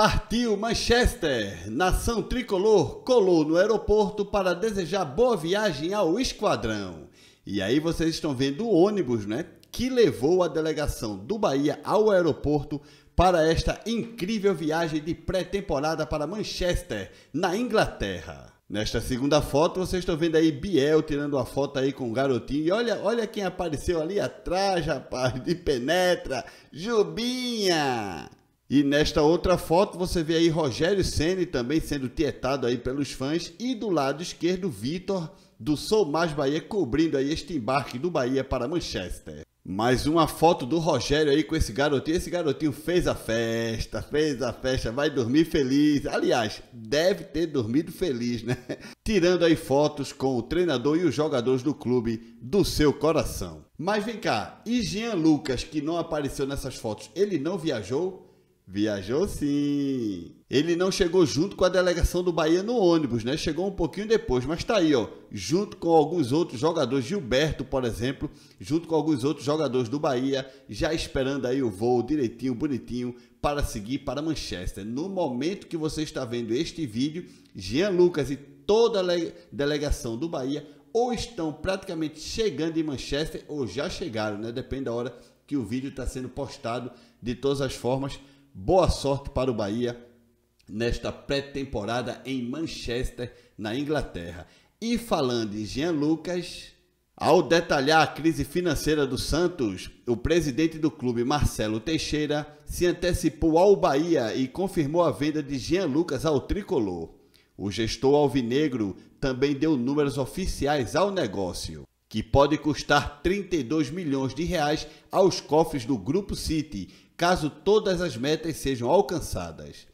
Partiu Manchester! Nação tricolor colou no aeroporto para desejar boa viagem ao esquadrão. E aí vocês estão vendo o ônibus, né? Que levou a delegação do Bahia ao aeroporto para esta incrível viagem de pré-temporada para Manchester, na Inglaterra. Nesta segunda foto, vocês estão vendo aí Biel tirando a foto aí com o garotinho. E olha, olha quem apareceu ali atrás, rapaz, de penetra, Jubinha! E nesta outra foto você vê aí Rogério Ceni também sendo tietado aí pelos fãs e do lado esquerdo Vitor do Sou Mais Bahia cobrindo aí este embarque do Bahia para Manchester. Mais uma foto do Rogério aí com esse garotinho. Esse garotinho fez a festa, fez a festa, vai dormir feliz. Aliás, deve ter dormido feliz, né? Tirando aí fotos com o treinador e os jogadores do clube do seu coração. Mas vem cá, e Jean Lucas, que não apareceu nessas fotos, ele não viajou? Viajou sim. Ele não chegou junto com a delegação do Bahia no ônibus, né? Chegou um pouquinho depois, mas tá aí, ó, junto com alguns outros jogadores, Gilberto, por exemplo, junto com alguns outros jogadores do Bahia, já esperando aí o voo direitinho, bonitinho, para seguir para Manchester. No momento que você está vendo este vídeo, Jean Lucas e toda a delegação do Bahia ou estão praticamente chegando em Manchester ou já chegaram, né? Depende da hora que o vídeo está sendo postado de todas as formas boa sorte para o Bahia nesta pré-temporada em Manchester, na Inglaterra. E falando em Jean Lucas, ao detalhar a crise financeira do Santos, o presidente do clube, Marcelo Teixeira, se antecipou ao Bahia e confirmou a venda de Jean Lucas ao tricolor. O gestor alvinegro também deu números oficiais ao negócio, que pode custar 32 milhões de reais aos cofres do Grupo City, caso todas as metas sejam alcançadas.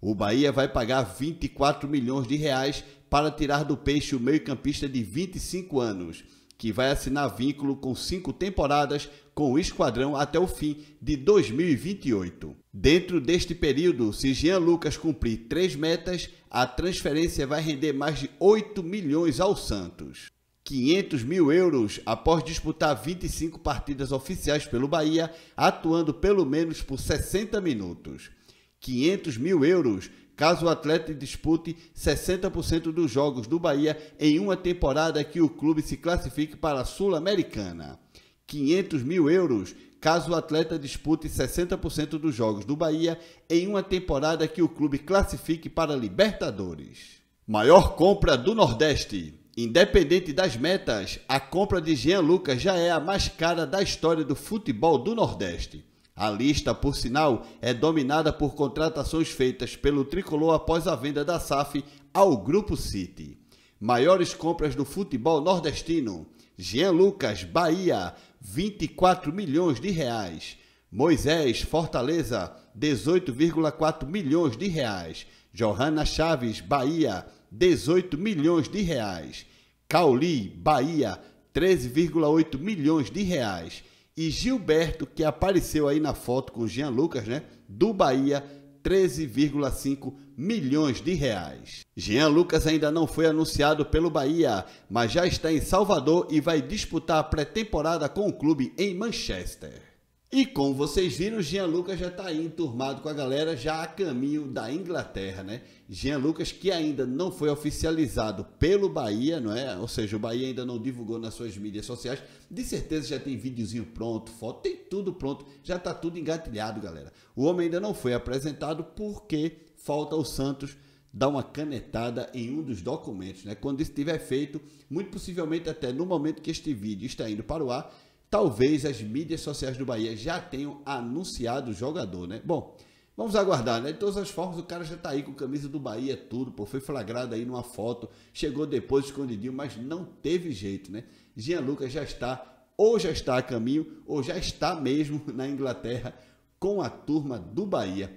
O Bahia vai pagar 24 milhões de reais para tirar do peixe o meio-campista de 25 anos, que vai assinar vínculo com cinco temporadas com o esquadrão até o fim de 2028. Dentro deste período, se Jean Lucas cumprir três metas, a transferência vai render mais de 8 milhões ao Santos. 500 mil euros após disputar 25 partidas oficiais pelo Bahia, atuando pelo menos por 60 minutos. 500 mil euros caso o atleta dispute 60% dos jogos do Bahia em uma temporada que o clube se classifique para a Sul-Americana. 500 mil euros caso o atleta dispute 60% dos jogos do Bahia em uma temporada que o clube classifique para a Libertadores. Maior compra do Nordeste. Independente das metas, a compra de Jean Lucas já é a mais cara da história do futebol do Nordeste. A lista, por sinal, é dominada por contratações feitas pelo tricolor após a venda da SAF ao Grupo City. Maiores compras do futebol nordestino: Jean Lucas, Bahia, 24 milhões de reais. Moisés, Fortaleza, 18,4 milhões de reais. Johanna Chaves, Bahia, 18 milhões de reais. Cauli, Bahia, 13,8 milhões de reais. E Gilberto, que apareceu aí na foto com Jean Lucas, né? Do Bahia, 13,5 milhões de reais. Jean Lucas ainda não foi anunciado pelo Bahia, mas já está em Salvador e vai disputar a pré-temporada com o clube em Manchester. E como vocês viram, Jean Lucas já está aí enturmado com a galera, já a caminho da Inglaterra, né? Jean Lucas, que ainda não foi oficializado pelo Bahia, não é? Ou seja, o Bahia ainda não divulgou nas suas mídias sociais. De certeza já tem videozinho pronto, foto, tem tudo pronto, já está tudo engatilhado, galera. O homem ainda não foi apresentado porque falta o Santos dar uma canetada em um dos documentos, né? Quando isso estiver feito, muito possivelmente até no momento que este vídeo está indo para o ar, talvez as mídias sociais do Bahia já tenham anunciado o jogador, né? Bom, vamos aguardar, né? De todas as formas, o cara já tá aí com camisa do Bahia, tudo, pô, foi flagrado aí numa foto, chegou depois escondidinho, mas não teve jeito, né? Jean Lucas já está, ou já está a caminho, ou já está mesmo na Inglaterra com a turma do Bahia.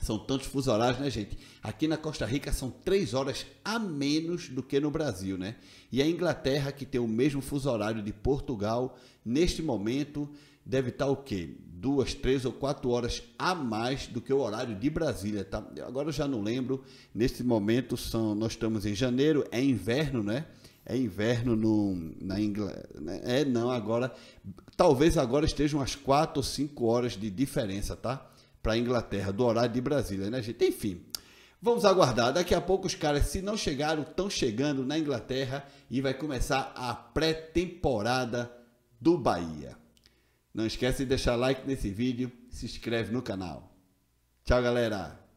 São tantos fuso horários, né, gente? Aqui na Costa Rica são três horas a menos do que no Brasil, né? E a Inglaterra, que tem o mesmo fuso horário de Portugal, neste momento deve estar o quê? Duas, três ou quatro horas a mais do que o horário de Brasília, tá? Agora eu já não lembro. Neste momento são, nós estamos em janeiro, é inverno, né? é inverno no, na Inglaterra. Né? É não, agora. Talvez agora estejam umas quatro ou cinco horas de diferença, tá? para a Inglaterra, do horário de Brasília, né, gente? Enfim, vamos aguardar. Daqui a pouco os caras, se não chegaram, estão chegando na Inglaterra e vai começar a pré-temporada do Bahia. Não esquece de deixar like nesse vídeo, se inscreve no canal. Tchau, galera!